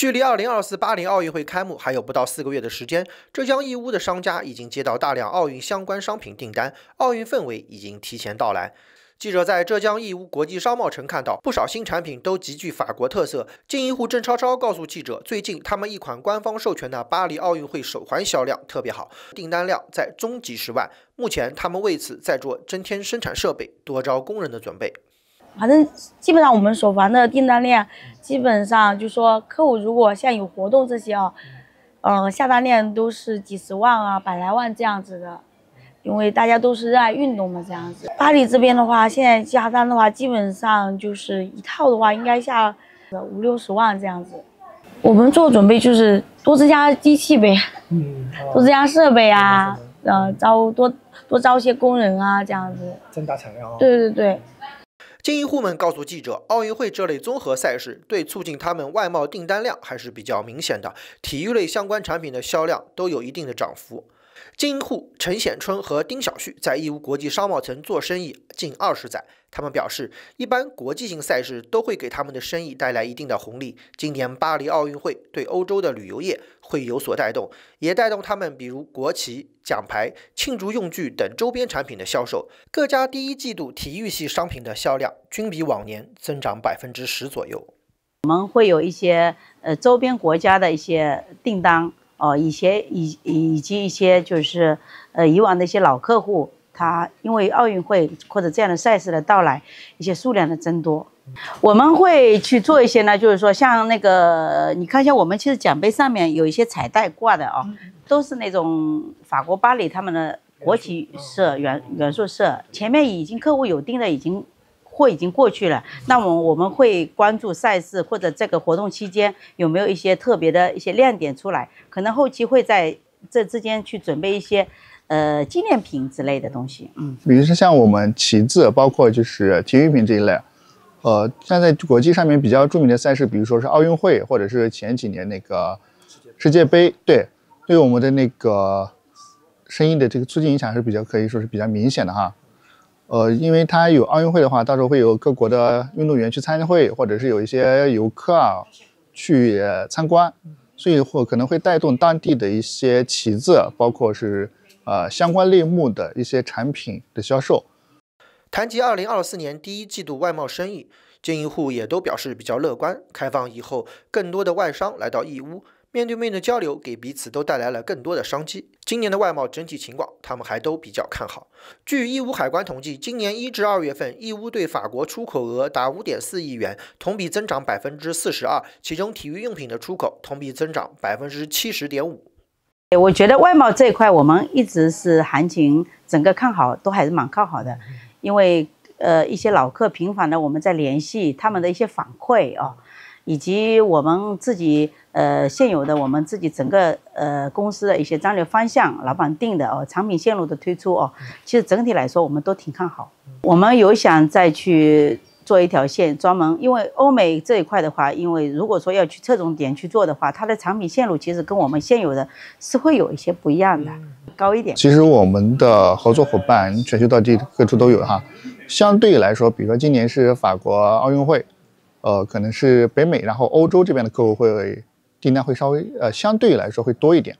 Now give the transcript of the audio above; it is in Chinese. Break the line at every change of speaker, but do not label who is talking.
距离二零二四巴黎奥运会开幕还有不到四个月的时间，浙江义乌的商家已经接到大量奥运相关商品订单，奥运氛围已经提前到来。记者在浙江义乌国际商贸城看到，不少新产品都极具法国特色。经营户郑超超告诉记者，最近他们一款官方授权的巴黎奥运会手环销量特别好，订单量在中几十万。目前他们为此在做增添生产设备、多招工人的准备。
反正基本上我们手房的订单量，基本上就说客户如果现在有活动这些啊，嗯，下单量都是几十万啊，百来万这样子的，因为大家都是热爱运动的这样子。巴黎这边的话，现在下单的话，基本上就是一套的话，应该下五六十万这样子。我们做准备就是多增加机器呗，嗯，多增加设备啊，呃，招多多招些工人啊这样子，
增大产量啊。对对对。经营户们告诉记者，奥运会这类综合赛事对促进他们外贸订单量还是比较明显的，体育类相关产品的销量都有一定的涨幅。金户陈显春和丁小旭在义乌国际商贸城做生意近二十载，他们表示，一般国际性赛事都会给他们的生意带来一定的红利。今年巴黎奥运会对欧洲的旅游业会有所带动，也带动他们，比如国旗、奖牌、庆祝用具等周边产品的销售。各家第一季度体育系商品的销量均比往年增长百分之十左右。
我们会有一些呃周边国家的一些订单。哦，以前以以及一些就是，呃，以往的一些老客户，他因为奥运会或者这样的赛事的到来，一些数量的增多，我们会去做一些呢，就是说像那个，你看一下，我们其实奖杯上面有一些彩带挂的哦，都是那种法国巴黎他们的国旗色元元素色，前面已经客户有订的已经。过已经过去了，那么我们会关注赛事或者这个活动期间有没有一些特别的一些亮点出来，可能后期会在这之间去准备一些，呃，纪念品之类的东西。嗯，
比如说像我们旗帜，包括就是体育品这一类，呃，像在国际上面比较著名的赛事，比如说是奥运会，或者是前几年那个世界杯。对，对我们的那个生意的这个促进影响还是比较可以说是比较明显的哈。呃，因为它有奥运会的话，到时候会有各国的运动员去参会，或者是有一些游客啊去参观，所以会可能会带动当地的一些旗子，包括是呃相关类目的一些产品的销售。
谈及二零二四年第一季度外贸生意，经营户也都表示比较乐观。开放以后，更多的外商来到义乌。面对面的交流给彼此都带来了更多的商机。今年的外贸整体情况，他们还都比较看好。据义乌海关统计，今年一至二月份，义乌对法国出口额达五点四亿元，同比增长百分之四十二。其中，体育用品的出口同比增长百分之七十点五。
我觉得外贸这一块，我们一直是行情整个看好，都还是蛮看好的，因为呃，一些老客频繁的我们在联系他们的一些反馈啊。以及我们自己呃现有的我们自己整个呃公司的一些战略方向，老板定的哦，产品线路的推出哦，其实整体来说我们都挺看好。我们有想再去做一条线，专门因为欧美这一块的话，因为如果说要去侧重点去做的话，它的产品线路其实跟我们现有的是会有一些不一样的，高一点。其
实我们的合作伙伴全球各地各处都有哈，相对来说，比如说今年是法国奥运会。呃，可能是北美，然后欧洲这边的客户会订单会稍微呃，相对来说会多一点。